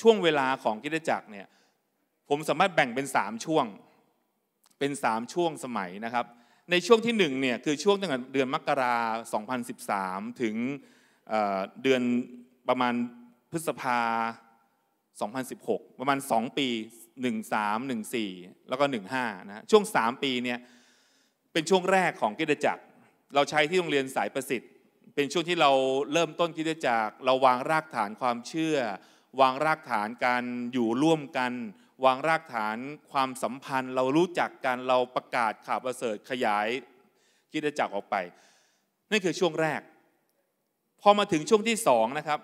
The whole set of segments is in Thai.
ช่วงเวลาของกิจจักรเนี่ยผมสามารถแบ่งเป็น3ช่วงเป็น3 ช่วงสมัยนะครับในช่วงที่1เนี่ยคือช่วงตั้งแต่เดือนมกรา2013 ถึงเดือนประมาณพฤษภา2016 ประมาณ 2 ปี 13 14 แล้วก็ 15นะช่วง 3 ปีเนี่ยเป็นช่วงแรกของกิจจักร เราใช้ที่โรงเรียนสายประสิทธิ์เป็นช่วงที่เราเริ่มต้นกิจจักรเราวางรากฐานความเชื่อวางรากฐานการอยู่ร่วมกัน วางรากฐานความสัมพันธ์ เรารู้จักกันเราประกาศข่าวประเสริฐขยายกิจจักรออกไป นั่นคือช่วงแรก พอมาถึงช่วงที่สองนะครับ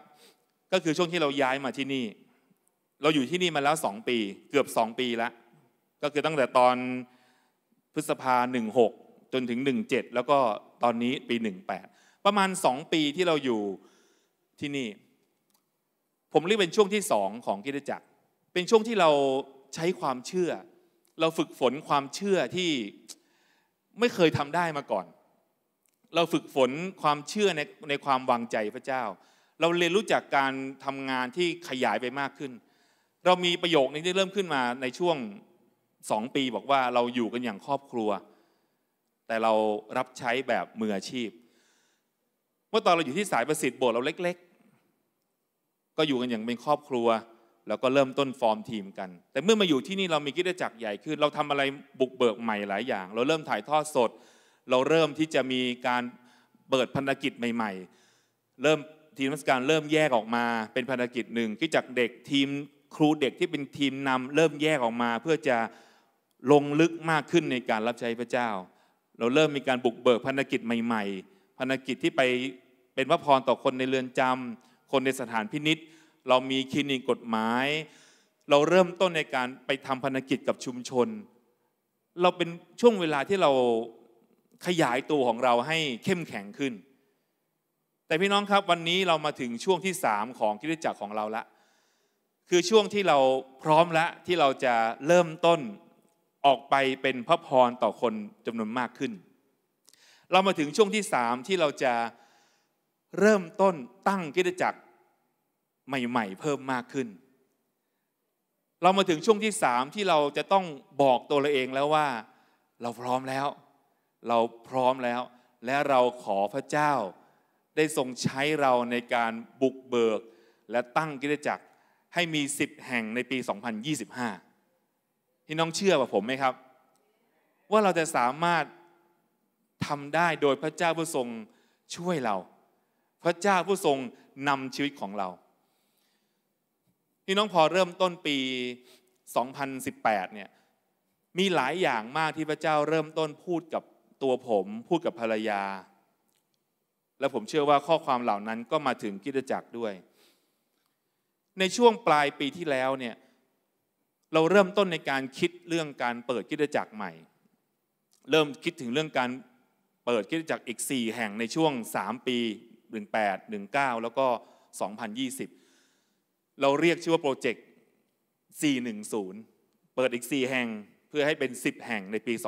ก็คือช่วงที่เราย้ายมาที่นี่ เราอยู่ที่นี่มาแล้วสองปี เกือบสองปีแล้วก็คือตั้งแต่ตอนพฤษภาหนึ่งหกจนถึงหนึ่งเจ็ดแล้วก็ตอนนี้ปีหนึ่งแปดประมาณสองปีที่เราอยู่ที่นี่ผมเรียกเป็นช่วงที่สองของกิจจักร เป็นช่วงที่เราใช้ความเชื่อ เราฝึกฝนความเชื่อที่ไม่เคยทำได้มาก่อน เราฝึกฝนความเชื่อในในความวางใจพระเจ้า เราเรียนรู้จากการทำงานที่ขยายไปมากขึ้น เรามีประโยคนี้ที่เริ่มขึ้นมาในช่วงสองปีบอกว่าเราอยู่กันอย่างครอบครัว แต่เรารับใช้แบบมืออาชีพ เมื่อตอนเราอยู่ที่สายประสิทธิ์โบสถ์เราเล็กก็อยู่กันอย่างเป็นครอบครัว แล้วก็เริ่มต้นฟอร์มทีมกัน แต่เมื่อมาอยู่ที่นี่เรามีกิจจักรใหญ่ขึ้น เราทำอะไรบุกเบิกใหม่หลายอย่าง เราเริ่มถ่ายทอดสด เราเริ่มที่จะมีการ เปิดพันธกิจใหม่ ๆ เริ่มทีมนักการเริ่มแยกออกมาเป็นพันธกิจหนึ่งกิจจักรเด็กทีมครูเด็กที่เป็นทีมนำ เริ่มแยกออกมาเพื่อจะลงลึกมากขึ้นในการรับใช้พระเจ้า เราเริ่มมีการบุกเบิกพันธกิจใหม่ๆพันธกิจที่ไปเป็นพระพรต่อคนในเรือนจำคนในสถานพินิษเรามีคลินิกกฎหมายเราเริ่มต้นในการไปทำพันธกิจกับชุมชน เราเป็นช่วงเวลาที่เราขยายตัวของเราให้เข้มแข็งขึ้น แต่พี่น้องครับวันนี้เรามาถึงช่วงที่สามของกิจจักรของเราละคือช่วงที่เราพร้อมละที่เราจะเริ่มต้นออกไปเป็นพระพรต่อคนจำนวนมากขึ้น เรามาถึงช่วงที่สามที่เราจะเริ่มต้นตั้งกิจจักรใหม่ ๆ เพิ่มมากขึ้น เรามาถึงช่วงที่สามที่เราจะต้องบอกตัวเราเองแล้วว่าเราพร้อมแล้ว เราพร้อมแล้ว และเราขอพระเจ้าได้ทรงใช้เราในการบุกเบิกและตั้งกิจจักรให้มีสิบแห่งในปี 2025พี่น้องเชื่อว่าผมไหมครับ ว่าเราจะสามารถทำได้โดยพระเจ้าผู้ทรงช่วยเราพระเจ้าผู้ทรงนำชีวิตของเรา พี่น้องพอเริ่มต้นปี 2018 เนี่ย มีหลายอย่างมากที่พระเจ้าเริ่มต้นพูดกับตัวผม พูดกับภรรยา และผมเชื่อว่าข้อความเหล่านั้นก็มาถึงกิจจักรด้วย ในช่วงปลายปีที่แล้วเนี่ย เราเริ่มต้นในการคิดเรื่องการเปิดกิจจักรใหม่ เริ่มคิดถึงเรื่องการเปิดกิจจักรอีก4แห่งในช่วง 3 ปี18 19 แล้วก็2020 เราเรียกชื่อว่าโปรเจกต์410 เปิดอีก 4 แห่งเพื่อให้เป็น 10 แห่งในปี 2025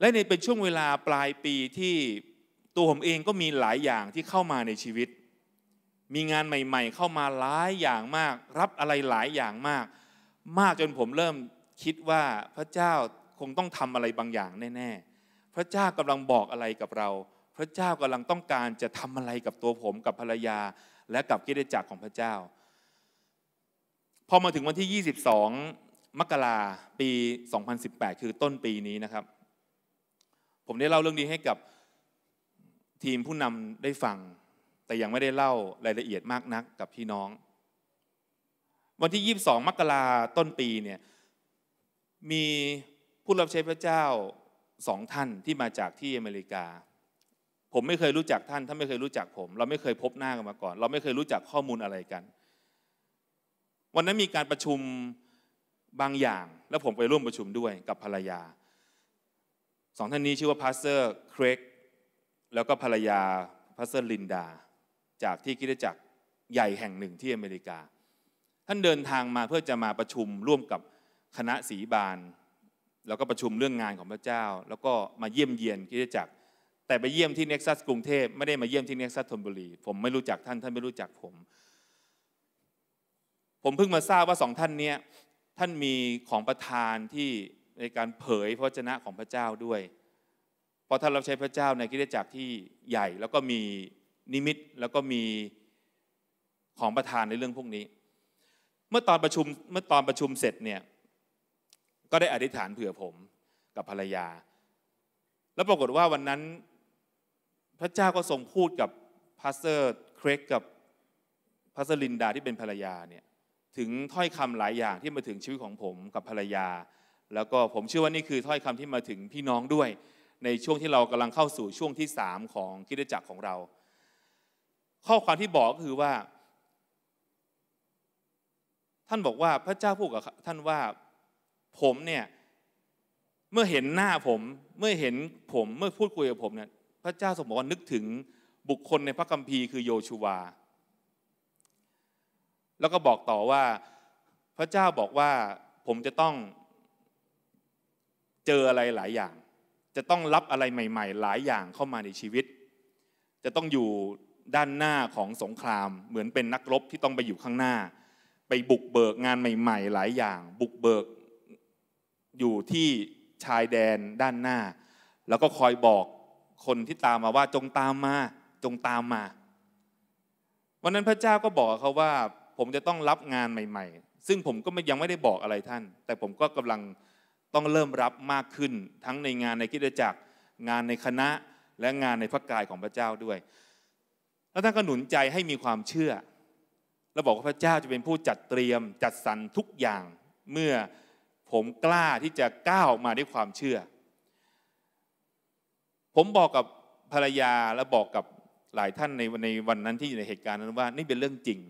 และในเป็นช่วงเวลาปลายปีที่ตัวผมเองก็มีหลายอย่างที่เข้ามาในชีวิต มีงานใหม่ๆ เข้ามาหลายอย่างมาก รับอะไรหลายอย่างมาก มากจนผมเริ่มคิดว่าพระเจ้าคงต้องทำอะไรบางอย่างแน่ๆ พระเจ้ากำลังบอกอะไรกับเราพระเจ้ากำลังต้องการจะทำอะไรกับตัวผมกับภรรยาและกับกิจจักรของพระเจ้า พอมาถึงวันที่ 22 มกราปี 2018 คือต้นปีนี้นะครับ ผมได้เล่าเรื่องนี้ให้กับทีมผู้นำได้ฟัง แต่ยังไม่ได้เล่ารายละเอียดมากนักกับพี่น้อง วันที่ 22 มกราต้นปีเนี่ย มีผู้รับใช้พระเจ้าสองท่านที่มาจากที่อเมริกาผมไม่เคยรู้จักท่านท่านไม่เคยรู้จักผม เราไม่เคยพบหน้ากันมาก่อน เราไม่เคยรู้จักข้อมูลอะไรกัน วันนั้นมีการประชุมบางอย่าง แล้วผมไปร่วมประชุมด้วยกับภรรยาสองท่านนี้ชื่อว่าพาสเตอร์ครกแล้วก็ภรรยาพาสเตอร์ลินดา จากที่คิดจักร ใหญ่แห่งหนึ่งที่อเมริกา ท่านเดินทางมาเพื่อจะมาประชุมร่วมกับคณะสีบานแล้วก็ประชุมเรื่องงานของพระเจ้า แล้วก็มาเยี่ยมเยียนคิดจักรแต่ไปเยี่ยมที่เน็กซัสกรุงเทพไม่ได้มาเยี่ยมที่เน็กซัสธนบุรีผมไม่รู้จักท่านท่านไม่รู้จักผม ผมเพิ่งมาทราบว่าสองท่านเนี้ยท่านมีของประทานที่ในการเผยพระชนะของพระเจ้าด้วยพอท่านรับใช้พระเจ้าในกิจจักรที่ใหญ่แล้วก็มีนิมิตแล้วก็มีของประทานในเรื่องพวกนี้ เมื่อตอนประชุมเมื่อตอนประชุมเสร็จเนี่ยก็ได้อธิษฐานเผื่อผมกับภรรยา แล้วปรากฏว่าวันนั้นพระเจ้าก็ทรงพูดกับพาสเตอร์เครกกับพาสเตอร์ลินดาที่เป็นภรรยาเนี่ยถึงถ้อยคำหลายอย่างที่มาถึงชีวิตของผมกับภรรยา แล้วก็ผมเชื่อว่านี่คือถ้อยคำที่มาถึงพี่น้องด้วย ในช่วงที่เรากำลังเข้าสู่ช่วงที่สามของกิจจักรของเรา ข้อความที่บอกก็คือว่าท่านบอกว่าพระเจ้าพูดกับท่านว่าผมเนี่ยเมื่อเห็นหน้าผมเมื่อเห็นผมเมื่อพูดคุยกับผมเนี่ยพระเจ้าสมบอกว่านึกถึงบุคคลในพระคัมภีร์คือโยชูวา แล้วก็บอกต่อว่าพระเจ้าบอกว่าผมจะต้องเจออะไรหลายอย่าง จะต้องรับอะไรใหม่ๆหลายอย่างเข้ามาในชีวิต จะต้องอยู่ด้านหน้าของสงครามเหมือนเป็นนักรบที่ต้องไปอยู่ข้างหน้า ไปบุกเบิกงานใหม่ๆ หลายอย่าง บุกเบิก อยู่ที่ชายแดนด้านหน้า แล้วก็คอยบอกคนที่ตามมาว่าจงตามมา จงตามมา วันนั้นพระเจ้าก็บอกเขาว่า ผมจะต้องรับงานใหม่ ๆ ซึ่งผมก็ยังไม่ได้บอกอะไรท่าน แต่ผมก็กำลังต้องเริ่มรับมากขึ้นทั้งในงานในกิจจักรงานในคณะและงานในพระกายของพระเจ้าด้วย แล้วท่านก็หนุนใจให้มีความเชื่อ แล้วบอกว่าพระเจ้าจะเป็นผู้จัดเตรียมจัดสรรทุกอย่างเมื่อผมกล้าที่จะก้าวออกมาด้วยความเชื่อผมบอกกับภรรยาและบอกกับหลายท่านในในวันนั้นที่อยู่ในเหตุการณ์นั้นว่านี่เป็นเรื่องจริง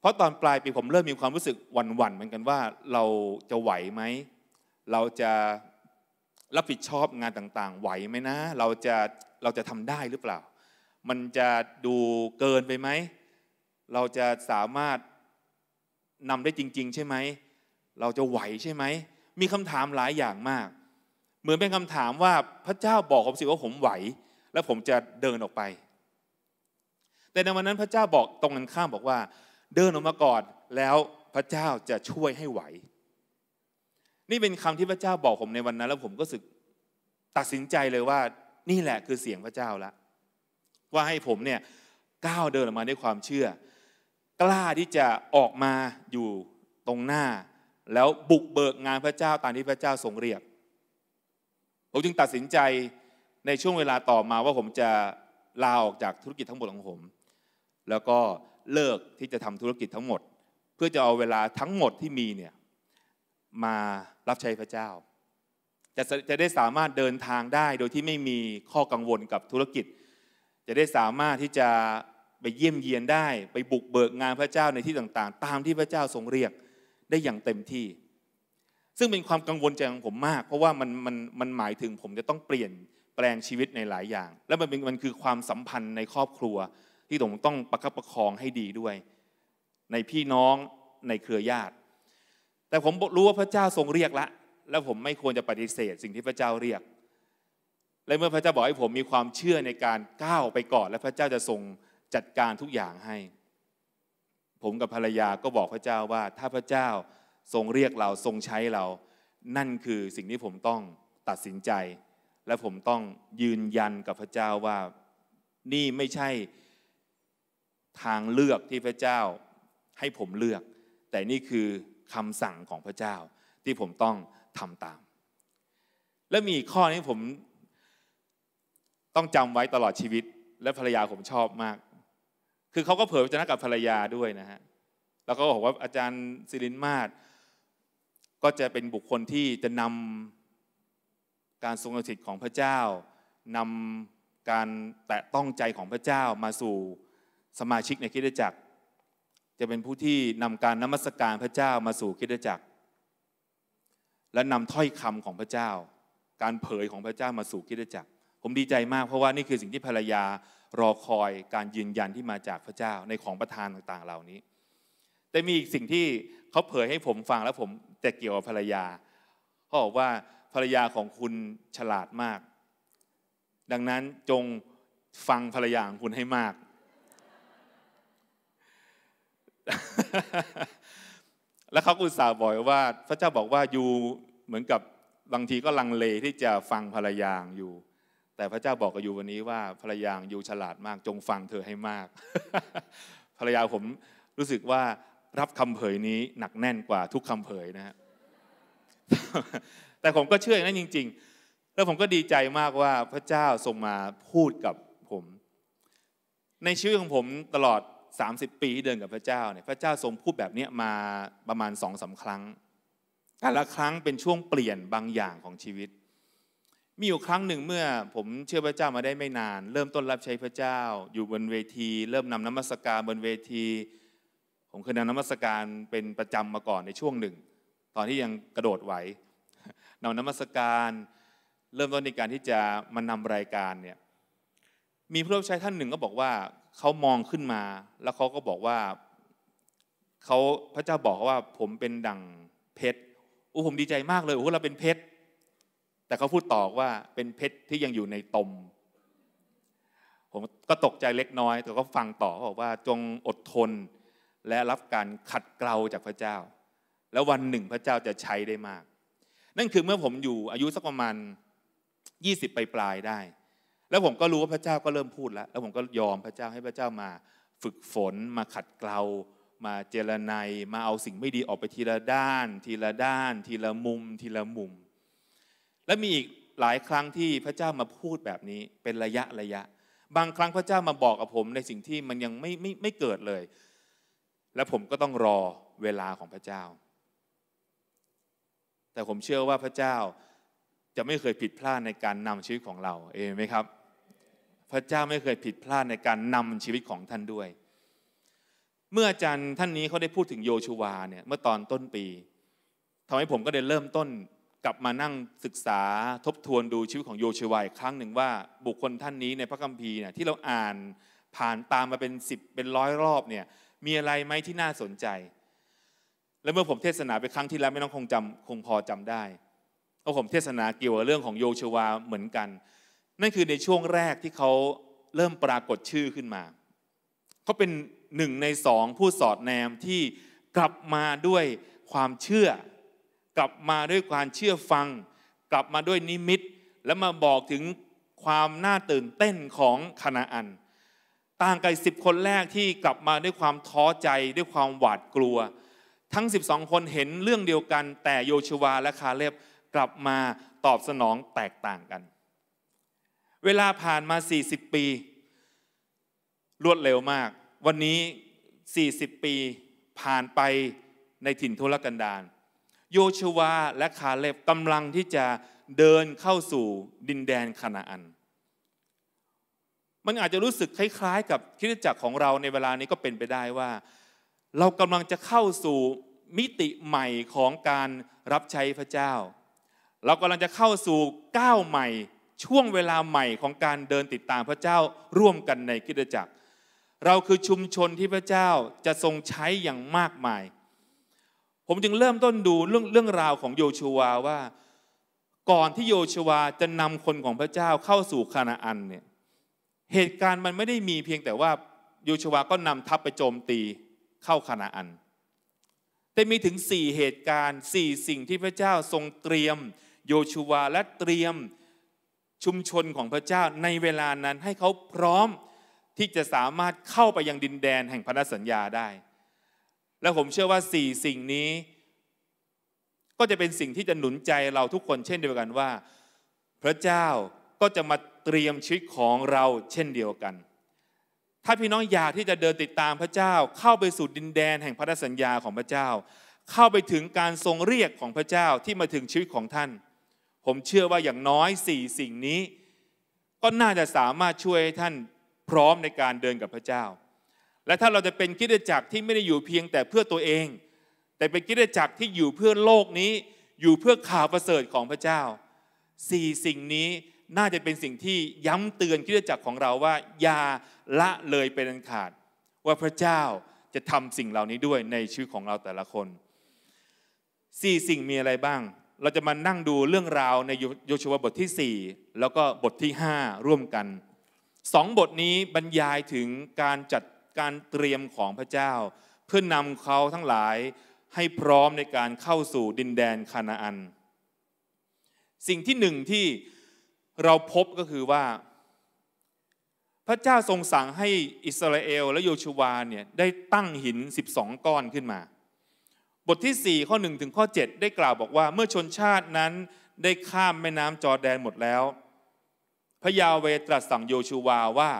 เพราะตอนปลายปีผมเริ่มมีความรู้สึกหวั่นๆเหมือนกันว่า เราจะไหวไหมเราจะรับผิดชอบงานต่างๆ ไหวไหมนะ เราจะเราจะทำได้หรือเปล่า มันจะดูเกินไปไหมเราจะสามารถนำได้จริง ๆใช่ไหมเราจะไหวใช่ไหมมีคำถามหลายอย่างมากเหมือนเป็นคำถามว่าพระเจ้าบอกผมสิว่าผมไหว แล้วผมจะเดินออกไป แต่ในวันนั้นพระเจ้าบอกตรงกันข้ามบอกว่า เดินออกมาก่อนแล้วพระเจ้าจะช่วยให้ไหว นี่เป็นคำที่พระเจ้าบอกผมในวันนั้น แล้วผมก็สึกตัดสินใจเลยว่านี่แหละคือเสียงพระเจ้าละ ว่าให้ผมเนี่ยก้าวเดินออกมาด้วยความเชื่อ กล้าที่จะออกมาอยู่ตรงหน้า แล้วบุกเบิกงานพระเจ้าตามที่พระเจ้าทรงเรียกผมจึงตัดสินใจในช่วงเวลาต่อมาว่าผมจะลาออกจากธุรกิจทั้งหมดของผมแล้วก็เลิกที่จะทำธุรกิจทั้งหมด เพื่อจะเอาเวลาทั้งหมดที่มีเนี่ยมารับใช้พระเจ้าจะจะได้สามารถเดินทางได้โดยที่ไม่มีข้อกังวลกับธุรกิจ จะได้สามารถที่จะไปเยี่ยมเยียนได้ไปบุกเบิกงานพระเจ้าในที่ต่างๆ ตามที่พระเจ้าทรงเรียกได้อย่างเต็มที่ซึ่งเป็นความกังวลใจของผมมาก เพราะว่ามันมันมันหมายถึงผมจะต้องเปลี่ยนแปลงชีวิตในหลายอย่าง และมันเป็นมันคือความสัมพันธ์ในครอบครัวที่ผมต้องประคับประคองให้ดีด้วย ในพี่น้องในเครือญาติ แต่ผมรู้ว่าพระเจ้าทรงเรียกละและผมไม่ควรจะปฏิเสธ สิ่งที่พระเจ้าเรียก และเมื่อพระเจ้าบอกให้ผมมีความเชื่อในการก้าวไปก่อน และพระเจ้าจะทรงจัดการทุกอย่างให้ ผมกับภรรยาก็บอกพระเจ้าว่าถ้าพระเจ้าทรงเรียกเราทรงใช้เรา นั่นคือสิ่งที่ผมต้องตัดสินใจ และผมต้องยืนยันกับพระเจ้าว่า นี่ไม่ใช่ทางเลือกที่พระเจ้าให้ผมเลือก แต่นี่คือคำสั่งของพระเจ้า ที่ผมต้องทำตาม และมีข้อนี้ผมต้องจำไว้ตลอดชีวิต และภรรยาผมชอบมาก คือเขาก็เผยพระเจ้ากับภรรยาด้วยนะฮะ แล้วก็บอกว่าอาจารย์ศิรินมาศก็จะเป็นบุคคลที่จะนำการทรงสถิตของพระเจ้านำการแตะต้องใจของพระเจ้ามาสู่สมาชิกในคิดจักร จะเป็นผู้ที่นำการนมัสการพระเจ้ามาสู่คิดจักร และนำถ้อยคำของพระเจ้า การเผยของพระเจ้ามาสู่คิดจักร ผมดีใจมากเพราะว่านี่คือสิ่งที่ภรรยารอคอยการยืนยันที่มาจากพระเจ้าในของประทานต่าง ๆเหล่านี้แต่มีอีกสิ่งที่เขาเผยให้ผมฟังแล้วผมแต่เกี่ยวกับภรรยาเขาบอกว่าภรรยาของคุณฉลาดมาก ดังนั้นจงฟังภรรยาของคุณให้มาก แล้วเขาอุตส่าห์บอกว่าพระเจ้าบอกว่าอยู่เหมือนกับบางทีก็ลังเลที่จะฟังภรรยาอยู่ แต่พระเจ้าบอกกับอยู่วันนี้ว่าภรรยาอยู่ฉลาดมากจงฟังเธอให้มาก ภรรยาผมรู้สึกว่ารับคำเผยนี้หนักแน่นกว่าทุกคำเผยนะฮะแต่ผมก็เชื่ออย่างนั้นจริงๆ แล้วผมก็ดีใจมากว่าพระเจ้าทรงมาพูดกับผม ในชีวิตของผมตลอด 30 ปีที่เดินกับพระเจ้าเนี่ย พระเจ้าทรงพูดแบบนี้มาประมาณสองสาครั้ง แต่ละครั้งเป็นช่วงเปลี่ยนบางอย่างของชีวิต มีอยู่ครั้งหนึ่งเมื่อผมเชื่อพระเจ้ามาได้ไม่นาน เริ่มต้นรับใช้พระเจ้าอยู่บนเวที เริ่มนำน้ำมัสการบนเวทีผมเคยนำนมัสการเป็นประจำมาก่อนในช่วงหนึ่ง ตอนที่ยังกระโดดไหวนำนมัสการเริ่มต้นในการที่จะมานำรายการเนี่ยมีผู้รับใช้ท่านหนึ่งก็บอกว่าเขามองขึ้นมาแล้วเขาก็บอกว่าเขาพระเจ้าบอกว่าผมเป็นดั่งเพชรโอ้ผมดีใจมากเลยโอ้เราเป็นเพชรแต่เขาพูดต่อว่าเป็นเพชรที่ยังอยู่ในตม ผมก็ตกใจเล็กน้อยแต่ก็ฟังต่อเขาบอกว่าจงอดทนและรับการขัดเกลาจากพระเจ้า แล้ววันหนึ่งพระเจ้าจะใช้ได้มาก นั่นคือเมื่อผมอยู่อายุสักประมาณ20ไปปลายได้ แล้วผมก็รู้ว่าพระเจ้าก็เริ่มพูดแล้ว แล้วผมก็ยอมพระเจ้าให้พระเจ้ามา ฝึกฝนมาขัดเกลามาเจรนายมาเอาสิ่งไม่ดีออกไปทีละด้าน ทีละด้าน ทีละมุม ทีละมุม และมีอีกหลายครั้งที่พระเจ้ามาพูดแบบนี้เป็นระยะระยะ บางครั้งพระเจ้ามาบอกกับผมในสิ่งที่มันยังไม่ไม่ไม่เกิดเลยและผมก็ต้องรอเวลาของพระเจ้า แต่ผมเชื่อว่าพระเจ้าจะไม่เคยผิดพลาดในการนำชีวิตของเรา เองไหมครับ พระเจ้าไม่เคยผิดพลาดในการนำชีวิตของท่านด้วย เมื่ออาจารย์ท่านนี้เขาได้พูดถึงโยชูวาเนี่ย เมื่อตอนต้นปี ทำให้ผมก็ได้เริ่มต้นกลับมานั่งศึกษาทบทวนดูชีวิตของโยชูวาอีกครั้งหนึ่งว่าบุคคลท่านนี้ในพระคัมภีร์เนี่ยที่เราอ่านผ่านตามมาเป็นสิบเป็นร้อยรอบเนี่ยมีอะไรไหมที่น่าสนใจ และเมื่อผมเทศนาไปครั้งที่แล้วไม่ต้องคงจำคงพอจำได้พราผมเทศนาเกี่ยวกับเรื่องของโยชวาเหมือนกัน นั่นคือในช่วงแรกที่เขาเริ่มปรากฏชื่อขึ้นมา เขาเป็นหนึ่งในสองผู้สอดแนมที่กลับมาด้วยความเชื่อ กลับมาด้วยความเชื่อฟัง กลับมาด้วยนิมิต และมาบอกถึงความน่าตื่นเต้นของคณะอันต่างกับสิบคนแรกที่กลับมาด้วยความท้อใจด้วยความหวาดกลัว ทั้ง 12 คนเห็นเรื่องเดียวกัน แต่โยชวา และ คาเลบกลับมาตอบสนองแตกต่างกัน เวลาผ่านมา 40 ปี รวดเร็วมาก วันนี้ 40 ปีผ่านไปในถิ่นทุรกันดารโยชวา และ คาเลบกำลังที่จะเดินเข้าสู่ดินแดนคณนาอันมันอาจจะรู้สึกคล้าย ๆ กับคิดจักรของเราในเวลานี้ก็เป็นไปได้ว่า เรากำลังจะเข้าสู่มิติใหม่ของการรับใช้พระเจ้า เรากำลังจะเข้าสู่ก้าวใหม่ ช่วงเวลาใหม่ของการเดินติดตามพระเจ้าร่วมกันในคิดจักร เราคือชุมชนที่พระเจ้าจะทรงใช้อย่างมากมาย ผมจึงเริ่มต้นดูเรื่องเรื่องราวของโยชูวาว่าก่อนที่โยชูวาจะนำคนของพระเจ้าเข้าสู่คานาอันเนี่ยเหตุการณ์มันไม่ได้มีเพียงแต่ว่ายูชวาก็นำทัพไปโจมตีเข้าคณาอัน แต่มีถึงสี่เหตุการณ์สี่สิ่งที่พระเจ้าทรงเตรียม โยชูวาและเตรียมชุมชนของพระเจ้าในเวลานั้นให้เขาพร้อมที่จะสามารถเข้าไปยังดินแดนแห่งพันธสัญญาได้ และผมเชื่อว่าสี่สิ่งนี้ก็จะเป็นสิ่งที่จะหนุนใจเราทุกคนเช่นเดียวกันว่าพระเจ้าก็จะมาเตรียมชีวิตของเราเช่นเดียวกัน ถ้าพี่น้องอยากที่จะเดินติดตามพระเจ้า เข้าไปสู่ดินแดนแห่งพันธสัญญาของพระเจ้า เข้าไปถึงการทรงเรียกของพระเจ้าที่มาถึงชีวิตของท่าน ผมเชื่อว่าอย่างน้อยสี่สิ่งนี้ ก็น่าจะสามารถช่วยให้ท่านพร้อมในการเดินกับพระเจ้า และถ้าเราจะเป็นกิจจักรที่ไม่ได้อยู่เพียงแต่เพื่อตัวเอง แต่เป็นกิจจักรที่อยู่เพื่อโลกนี้ อยู่เพื่อข่าวประเสริฐของพระเจ้า สี่สิ่งนี้น่าจะเป็นสิ่งที่ย้ำเตือนคริสตจักรของเราว่าอย่าละเลยเป็นอันขาด ว่าพระเจ้าจะทำสิ่งเหล่านี้ด้วยในชีวิตของเราแต่ละคนสี่สิ่งมีอะไรบ้างเราจะมานั่งดูเรื่องราวในโยชูวบทที่ 4 แล้วก็บทที่5ร่วมกันสองบทนี้บรรยายถึงการจัดการเตรียมของพระเจ้า เพื่อนนำเขาทั้งหลายให้พร้อมในการเข้าสู่ดินแดนคานาอัน สิ่งที่หนึ่งที่เราพบก็คือว่า พระเจ้าทรงสั่งให้อิสราเอลและโยชูวา เนี่ย ได้ตั้งหิน 12 ก้อนขึ้นมา บทที่ 4 ข้อ 1 ถึงข้อ 7 ได้กล่าวบอกว่าเมื่อชนชาตินั้นได้ข้ามแม่น้ำจอแดนหมดแล้ว พระยาเวตรัสสั่งโยชูวาว่า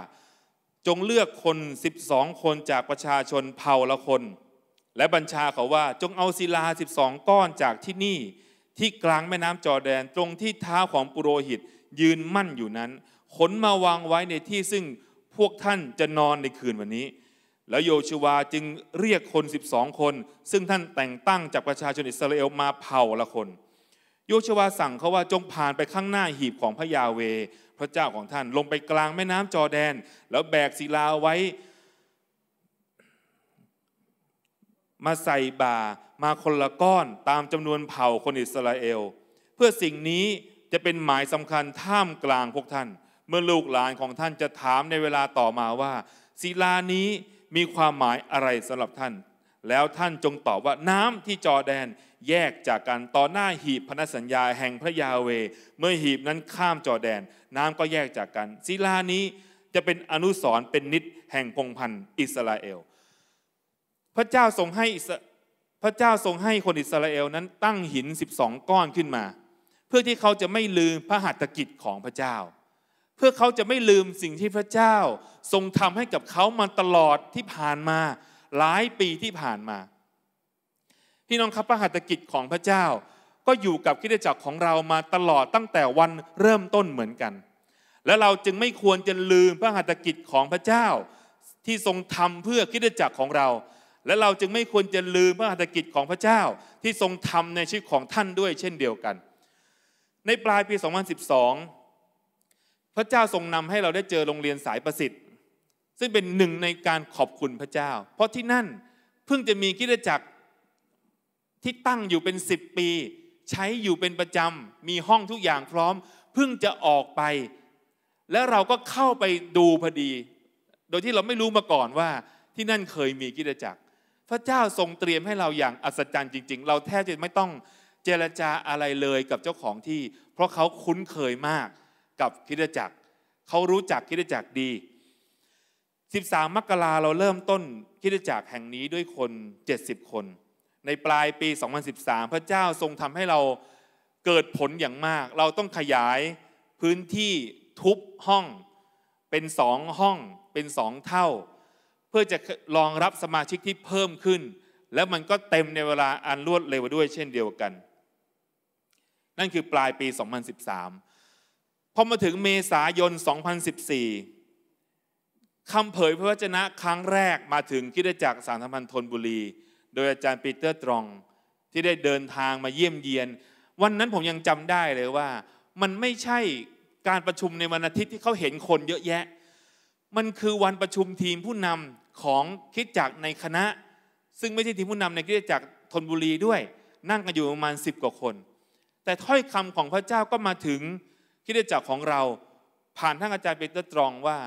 จงเลือกคน 12 คนจากประชาชนเผ่าละคน และบัญชาเขาว่าจงเอาศิลา 12 ก้อนจากที่นี่ที่กลางแม่น้ำจอแดนตรงที่เท้าของปุโรหิตยืนมั่นอยู่นั้น ขนมาวางไว้ในที่ซึ่งพวกท่านจะนอนในคืนวันนี้ แล้วโยชวาจึงเรียกคน12คน ซึ่งท่านแต่งตั้งจากประชาชนอิสราเอลมาเผ่าละคน โยชวาสั่งเขาว่าจงผ่านไปข้างหน้าหีบของพระยาเว พระเจ้าของท่านลงไปกลางแม่น้ำจอแดน แล้วแบกศิลาไว้มาใส่บามาคนละก้อนตามจำนวนเผ่าคนอิสราเอล เพื่อสิ่งนี้จะเป็นหมายสำคัญท่ามกลางพวกท่าน เมื่อลูกหลานของท่านจะถามในเวลาต่อมาว่า ศิลานี้มีความหมายอะไรสำหรับท่าน แล้วท่านจงตอบว่าน้ำที่จอแดนแยกจากกันต่อหน้าหีบพนสัญญาแห่งพระยาเว เมื่อหีบนั้นข้ามจอแดน น้ำก็แยกจากกัน ศิลานี้จะเป็นอนุสรเป็นนิดแห่งพงพันธ์อิสราเอล พระเจ้าทรงให้พระเจ้าทรงให้คนอิสราเอลนั้นตั้งหิน12ก้อนขึ้นมาเพื่อที่เขาจะไม่ลืมพระหัตถกิจของพระเจ้า เพื่อเขาจะไม่ลืมสิ่งที่พระเจ้า ทรงทำให้กับเขามาตลอดที่ผ่านมาหลายปีที่ผ่านมา พี่น้องครับพระหัตถกิจของพระเจ้า ก็อยู่กับคิดจักรของเรามาตลอดตั้งแต่วันเริ่มต้นเหมือนกัน และเราจึงไม่ควรจะลืมพระหัตถกิจของพระเจ้า ที่ทรงทำเพื่อคิดจักรของเรา และเราจึงไม่ควรจะลืมพระหัตถกิจของพระเจ้า ที่ทรงทำในชีวิตของท่านด้วย เช่นเดียวกันในปลายปี 2012 พระเจ้าทรงนำให้เราได้เจอโรงเรียนสายประสิทธิ์ซึ่งเป็นหนึ่งในการขอบคุณพระเจ้า เพราะที่นั่นเพิ่งจะมีกิจจักรที่ตั้งอยู่เป็น 10 ปี ใช้อยู่เป็นประจำมีห้องทุกอย่างพร้อมเพิ่งจะออกไป แล้วเราก็เข้าไปดูพอดี โดยที่เราไม่รู้มาก่อนว่าที่นั่นเคยมีกิจจักรพระเจ้าทรงเตรียมให้เราอย่างอัศจรรย์จริง ๆ เราแทบจะไม่ต้องเจรจาอะไรเลยกับเจ้าของที่ เพราะเขาคุ้นเคยมากกับคิดจักรเขารู้จักคิดจักรดี 13มกราเราเริ่มต้นคิดจักรแห่งนี้ด้วยคน 70 คน ในปลายปี 2013 พระเจ้าทรงทำให้เราเกิดผลอย่างมาก เราต้องขยายพื้นที่ทุบห้องเป็นสองห้องเป็นสองเท่า เพื่อจะรองรับสมาชิกที่เพิ่มขึ้น และมันก็เต็มในเวลาอันรวดเร็วด้วย เช่นเดียวกันนั่นคือปลายปี 2013 พอมาถึงเมษายน 2014 คำเผยพระวจนะครั้งแรกมาถึงคิดจักรสารธรรมันธนบุรี โดยอาจารย์ปีเตอร์ตรองที่ได้เดินทางมาเยี่ยมเยียน วันนั้นผมยังจำได้เลยว่า มันไม่ใช่การประชุมในวันอาทิตย์ที่เขาเห็นคนเยอะแยะ มันคือวันประชุมทีมผู้นำของคิดจักรในคณะ ซึ่งไม่ใช่ทีมผู้นำในคิดจักรธนบุรีด้วย นั่งกันอยู่ประมาณ10กว่าคนแต่ถ้อยคำของพระเจ้าก็มาถึงคิดจากของเราผ่านท่านอาจารย์เปเตอร์ตรองว่า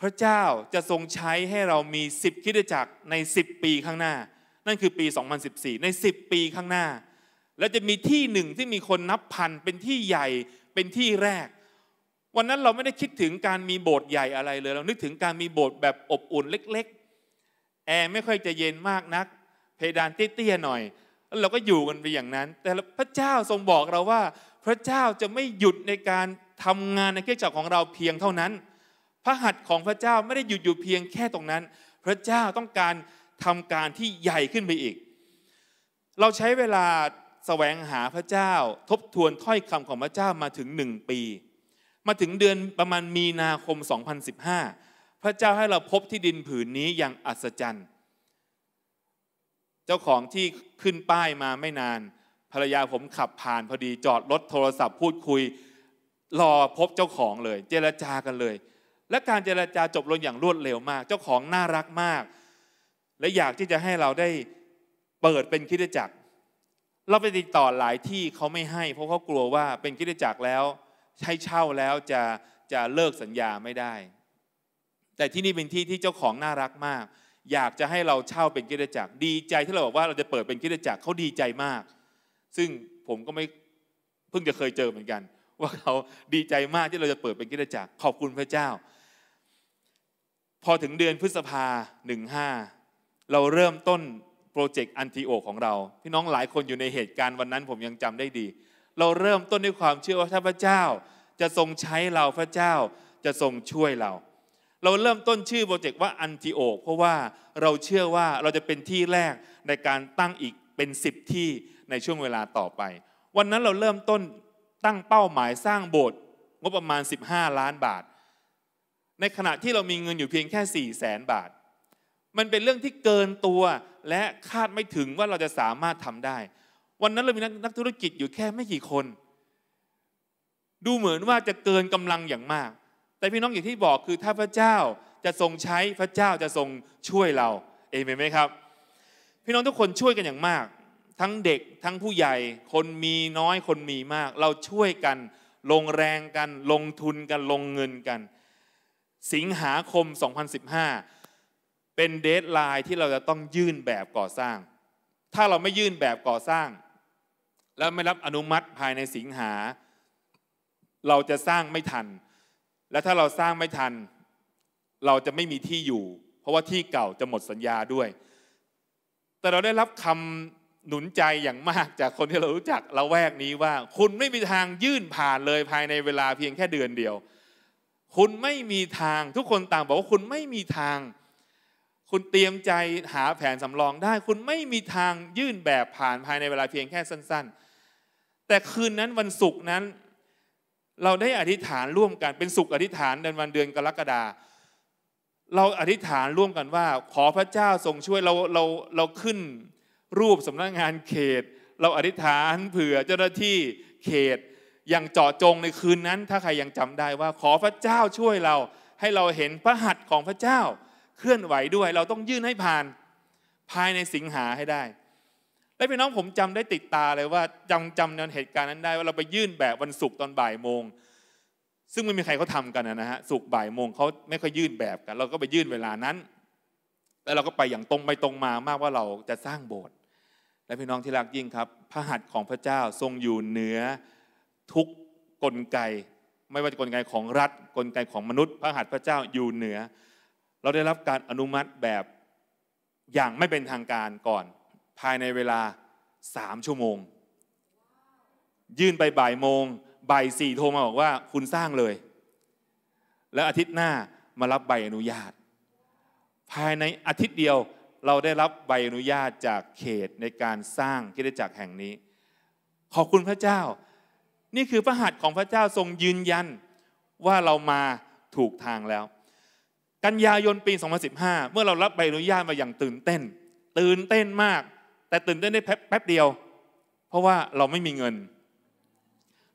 พระเจ้าจะทรงใช้ให้เรามีสิบคิดจากใน 10 ปีข้างหน้า นั่นคือปี 2014 ใน 10 ปีข้างหน้า และจะมีที่หนึ่ง ที่มีคนนับพันเป็นที่ใหญ่เป็นที่แรก วันนั้นเราไม่ได้คิดถึงการมีโบสถ์ใหญ่อะไรเลย เรานึกถึงการมีโบสถ์แบบอบอุ่นเล็กๆแอร์ไม่ค่อยจะเย็นมากนัก เพดานเตี้ยๆหน่อยแล้วเราก็อยู่กันไปอย่างนั้น แต่พระเจ้าทรงบอกเราว่าพระเจ้าจะไม่หยุดในการทำงานในเครื่องจักรของเราเพียงเท่านั้น พระหัตถ์ของพระเจ้าไม่ได้หยุดอยู่เพียงแค่ตรงนั้น พระเจ้าต้องการทำการที่ใหญ่ขึ้นไปอีก เราใช้เวลาแสวงหาพระเจ้าทบทวนถ้อยคำของพระเจ้ามาถึงหนึ่งปี มาถึงเดือนประมาณมีนาคม 2015 พระเจ้าให้เราพบที่ดินผืนนี้อย่างอัศจรรย์เจ้าของที่ขึ้นป้ายมาไม่นาน ภรรยาผมขับผ่านพอดีจอดรถโทรศัพท์พูดคุยรอพบเจ้าของเลย เจรจากันเลย และการเจรจาจบลงอย่างรวดเร็วมาก เจ้าของน่ารักมาก และอยากที่จะให้เราได้เปิดเป็นคิดจักรเราไปติดต่อหลายที่เขาไม่ให้เพราะเขากลัวว่าเป็นคิดจักรแล้วใช้เช่าแล้วจะจะเลิกสัญญาไม่ได้ แต่ที่นี่เป็นที่ที่เจ้าของน่ารักมากอยากจะให้เราเช่าเป็นกิจจักรดีใจที่เราบอกว่าเราจะเปิดเป็นกิจจักรเขาดีใจมาก ซึ่งผมก็ไม่เพิ่งจะเคยเจอเหมือนกัน ว่าเขาดีใจมากที่เราจะเปิดเป็นกิจจักรขอบคุณพระเจ้า พอถึงเดือนพฤษภาหนึ่งห้าเราเริ่มต้นโปรเจกต์อันทีโอของเราพี่น้องหลายคนอยู่ในเหตุการณ์วันนั้นผมยังจำได้ดี เราเริ่มต้นด้วยความเชื่อว่าถ้าพระเจ้าจะทรงใช้เราพระเจ้าจะทรงช่วยเราเราเริ่มต้นชื่อโปรเจกต์ว่าอันติโอเพราะว่าเราเชื่อว่าเราจะเป็นที่แรกในการตั้งอีกเป็น 10 ที่ในช่วงเวลาต่อไป วันนั้นเราเริ่มต้นตั้งเป้าหมายสร้างโบสถ์งบประมาณ 15 ล้านบาท ในขณะที่เรามีเงินอยู่เพียงแค่4ี่แสนบาท มันเป็นเรื่องที่เกินตัวและคาดไม่ถึงว่าเราจะสามารถทำได้ วันนั้นเรามีนักธุรกิจอยู่แค่ไม่กี่คน ดูเหมือนว่าจะเกินกำลังอย่างมากแต่พี่น้องอย่างที่บอกคือถ้าพระเจ้าจะทรงใช้พระเจ้าจะทรงช่วยเราเอเมนไหมครับ พี่น้องทุกคนช่วยกันอย่างมาก ทั้งเด็กทั้งผู้ใหญ่คนมีน้อยคนมีมาก เราช่วยกันลงแรงกัน ลงทุนกันลงเงินกัน สิงหาคม 2015 เป็นเดทไลน์ที่เราจะต้องยื่นแบบก่อสร้าง ถ้าเราไม่ยื่นแบบก่อสร้าง และไม่รับอนุมัติภายในสิงหาเราจะสร้างไม่ทันและถ้าเราสร้างไม่ทัน เราจะไม่มีที่อยู่ เพราะว่าที่เก่าจะหมดสัญญาด้วย แต่เราได้รับคำหนุนใจอย่างมาก จากคนที่เรารู้จักเราแวกนี้ว่าคุณไม่มีทางยื่นผ่านเลยภายในเวลาเพียงแค่เดือนเดียว คุณไม่มีทางทุกคนต่างบอกว่าคุณไม่มีทาง คุณเตรียมใจหาแผนสำรองได้คุณไม่มีทางยื่นแบบผ่านภายในเวลาเพียงแค่สั้น ๆ แต่คืนนั้นวันศุกร์นั้นเราได้อธิษฐานร่วมกันเป็นสุขอธิษฐานในวันเดือนกรกฎาเราอธิษฐานร่วมกันว่าขอพระเจ้าทรงช่วยเราเราเราขึ้น รูปสำนักงานเขต เราอธิษฐานเผื่อเจ้าหน้าที่เขตอย่างเจาะจงในคืนนั้น ถ้าใครยังจำได้ว่า ขอพระเจ้าช่วยเราให้เราเห็นพระหัตถ์ของพระเจ้า เคลื่อนไหวด้วย เราต้องยื่นให้ผ่านภายในสิงหาให้ได้แลวพี่น้องผมจำได้ติดตาเลยว่าจำจำเนินเหตุการณ์นั้นได้ ว่าเราไปยื่นแบบวันศุกร์ตอนบ่ายโมงซึ่งไม่มีใครเขาทากันนะฮะศุกร์บ่ายโมงเขาไม่ค่อยยื่นแบบกัน เราก็ไปยื่นเวลานั้นแล้วเราก็ไปอย่างตรงไปตรงมามากว่าเราจะสร้างโบสถ์และพี่น้องที่รักยิ่งครับ พระหัตถ์ของพระเจ้าทรงอยู่เหนือ ทุกกลไก ไม่ว่าจะกลไกของรัฐกลไกของมนุษย์ พระหัตถ์พระเจ้าอยู่เหนือ เราได้รับการอนุมัติแบบอย่างไม่เป็นทางการก่อนภายในเวลาสามชั่วโมง ยื่นไปบ่ายโมงบ่ายสี่โทรมาบอกว่า คุณสร้างเลย แล้วอาทิตย์หน้ามารับใบอนุญาต ภายในอาทิตย์เดียวเราได้รับใบอนุญาตจากเขตในการสร้างกิจจักรแห่งนี้ ขอบคุณพระเจ้า นี่คือพระหัตถ์ของพระเจ้าทรงยืนยันว่าเรามาถูกทางแล้ว กันยายนปี2015เมื่อเรารับใบอนุญาตมาอย่างตื่นเต้น ตื่นเต้นมากแต่ตื่นเต้นได้แป๊บเดียว เพราะว่าเราไม่มีเงิน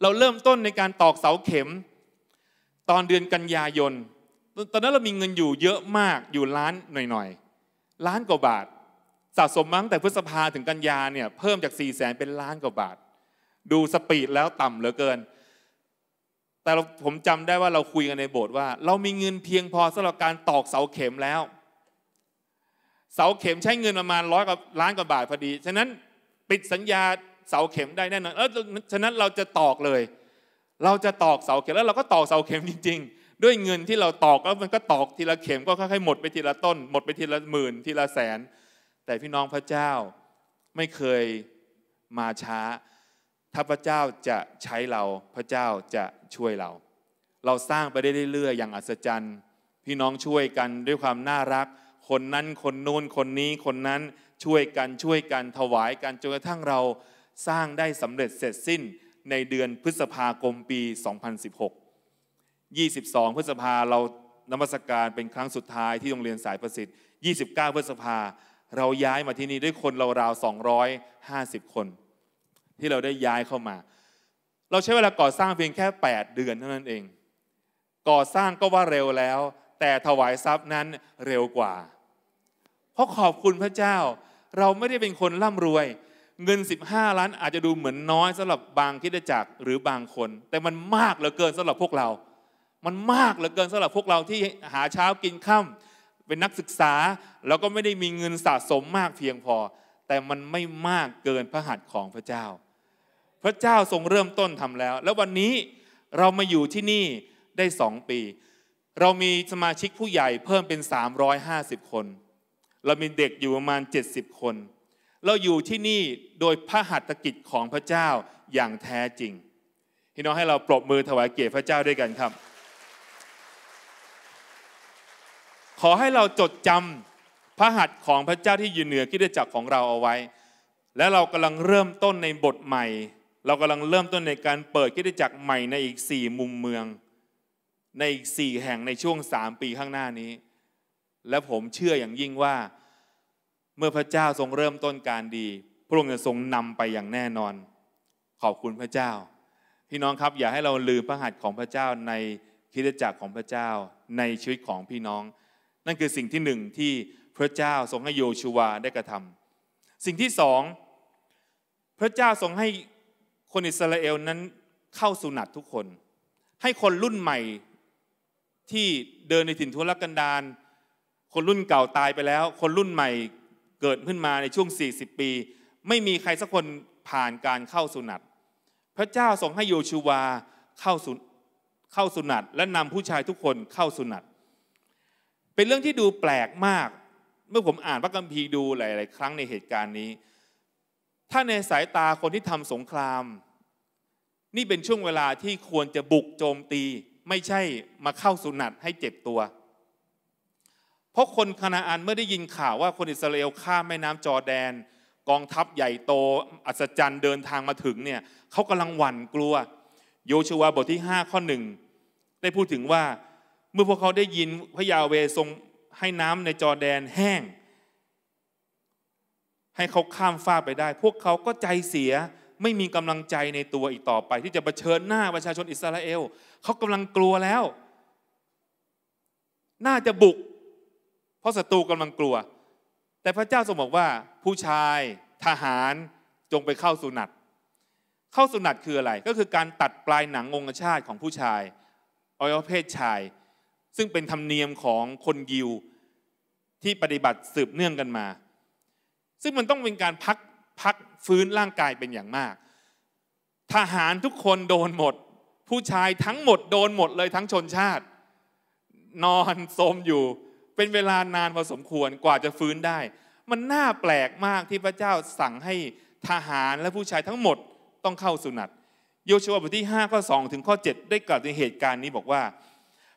เราเริ่มต้นในการตอกเสาเข็ม ตอนเดือนกันยายน ตอนนั้นเรามีเงินอยู่เยอะมากอยู่ล้านหน่อยๆล้านกว่าบาท สะสมมาตั้งแต่พฤษภาถึงกันยาเนี่ยเพิ่มจาก4ี่แสนเป็นล้านกว่าบาท ดูสปีดแล้วต่ำเหลือเกิน แต่ผมจำได้ว่าเราคุยกันในโบสถ์ว่า เรามีเงินเพียงพอสำหรับการตอกเสาเข็มแล้วเสาเข็มใช้เงินประมาณร้อยกว่าล้านกว่าบาทพอดีฉะนั้นปิดสัญญาเสาเข็มได้แน่นอนแล้วฉะนั้นเราจะตอกเลย เราจะตอกเสาเข็มแล้วเราก็ตอกเสาเข็มจริงๆ ด้วยเงินที่เราตอกแล้วมันก็ตอกทีละเข็มก็ค่อยๆหมดไปทีละต้น หมดไปทีละหมื่นทีละแสน แต่พี่น้องพระเจ้าไม่เคยมาช้า ถ้าพระเจ้าจะใช้เราพระเจ้าจะช่วยเรา เราสร้างไปได้เรื่อยๆอย่างอัศจรรย์พี่น้องช่วยกันด้วยความน่ารักคนนั้นคนนู้นคนนี้คนนั้นช่วยกันช่วยกันถวายกันจนกระทั่งเราสร้างได้สำเร็จเสร็จสิ้นในเดือนพฤษภาคมปี 2016 22 พฤษภาเรานมัสกการเป็นครั้งสุดท้ายที่โรงเรียนสายประสิทธิ์ 29 พฤษภาเราย้ายมาที่นี่ด้วยคนเราวๆ250 คน ที่เราได้ย้ายเข้ามา เราใช้เวลาก่อสร้างเพียงแค่ 8 เดือนเท่านั้นเอง ก่อสร้างก็ว่าเร็วแล้ว แต่ถวายทรัพย์นั้นเร็วกว่าเพราะขอบคุณพระเจ้าเราไม่ได้เป็นคนร่ำรวย เงิน15 ล้านอาจจะดูเหมือนน้อยสำหรับบางคิดจักรหรือบางคน แต่มันมากเหลือเกินสำหรับพวกเรา มันมากเหลือเกินสำหรับพวกเราที่หาเช้ากินข้าเป็นนักศึกษาแล้วก็ไม่ได้มีเงินสะสมมากเพียงพอ แต่มันไม่มากเกินพระหัตถ์ของพระเจ้า พระเจ้าทรงเริ่มต้นทำแล้ว แล้ววันนี้เรามาอยู่ที่นี่ได้สองปี เรามีสมาชิกผู้ใหญ่เพิ่มเป็น 350 คนเรามีเด็กอยู่ประมาณ 70 คน เราอยู่ที่นี่โดยพระหัตถกิจของพระเจ้าอย่างแท้จริงพี่น้องให้เราปรบมือถวายเกียรติพระเจ้าด้วยกันครับ ขอให้เราจดจำพระหัตถ์ของพระเจ้าที่อยู่เหนือกิจจักรของเราเอาไว้ และเรากำลังเริ่มต้นในบทใหม่ เรากำลังเริ่มต้นในการเปิดกิจจักรใหม่ในอีกสี่มุมเมือง ในอีกสี่แห่งในช่วงสามปีข้างหน้านี้และผมเชื่ออย่างยิ่งว่าเมื่อพระเจ้าทรงเริ่มต้นการดี พระองค์จะทรงนำไปอย่างแน่นอน ขอบคุณพระเจ้า พี่น้องครับอย่าให้เราลืมพระหัตถ์ของพระเจ้าในคิดจักรของพระเจ้าในชีวิตของพี่น้อง นั่นคือสิ่งที่หนึ่งที่พระเจ้าทรงให้โยชูวาได้กระทำสิ่งที่สอง พระเจ้าทรงให้คนอิสราเอลนั้นเข้าสุนัตทุกคน ให้คนรุ่นใหม่ที่เดินในถิ่นทุรกันดารคนรุ่นเก่าตายไปแล้ว คนรุ่นใหม่เกิดขึ้นมาในช่วง 40 ปี ไม่มีใครสักคนผ่านการเข้าสุนัตพระเจ้าทรงให้โยชูวาเข้าสุเข้าสุนัตและนำผู้ชายทุกคนเข้าสุนัตเป็นเรื่องที่ดูแปลกมาก เมื่อผมอ่านพระคัมภีร์ดูหลาย ๆ ครั้งในเหตุการณ์นี้ ถ้าในสายตาคนที่ทำสงคราม นี่เป็นช่วงเวลาที่ควรจะบุกโจมตี ไม่ใช่มาเข้าสุนัตให้เจ็บตัวเพราะคนคณาอันเมื่อได้ยินข่าวว่าคนอิสราเอลข้ามแม่น้ำจอแดน กองทัพใหญ่โต อัศจรรย์เดินทางมาถึงเนี่ยเขากำลังหวั่นกลัวโยชัวาบทที่ 5 ข้อหนึ่งได้พูดถึงว่าเมื่อพวกเขาได้ยินพระยาเวทรงให้น้ำในจอแดนแห้ง ให้เขาข้ามฟ้าไปได้ พวกเขาก็ใจเสียไม่มีกำลังใจในตัวอีกต่อไป ที่จะะเผชิญหน้าประชาชนอิสราเอลเขากำลังกลัวแล้ว น่าจะบุกเพราะศัตรูกำลังกลัว แต่พระเจ้าทรงบอกว่าผู้ชายทหารจงไปเข้าสุนัตเข้าสุนัตคืออะไร ก็คือการตัดปลายหนังองคชาตของผู้ชายอวัยวะเพศชาย ซึ่งเป็นธรรมเนียมของคนยิวที่ปฏิบัติสืบเนื่องกันมา ซึ่งมันต้องเป็นการพักพักฟื้นร่างกายเป็นอย่างมาก ทหารทุกคนโดนหมด ผู้ชายทั้งหมดโดนหมดเลยทั้งชนชาตินอนโทมอยู่เป็นเวลานานพอสมควรกว่าจะฟื้นได้ มันน่าแปลกมากที่พระเจ้าสั่งให้ทหารและผู้ชายทั้งหมดต้องเข้าสุนัตโยชูวาบทที่5ข้อ2ถึงข้อ 7 ได้กล่าวถึงเหตุการณ์นี้บอกว่า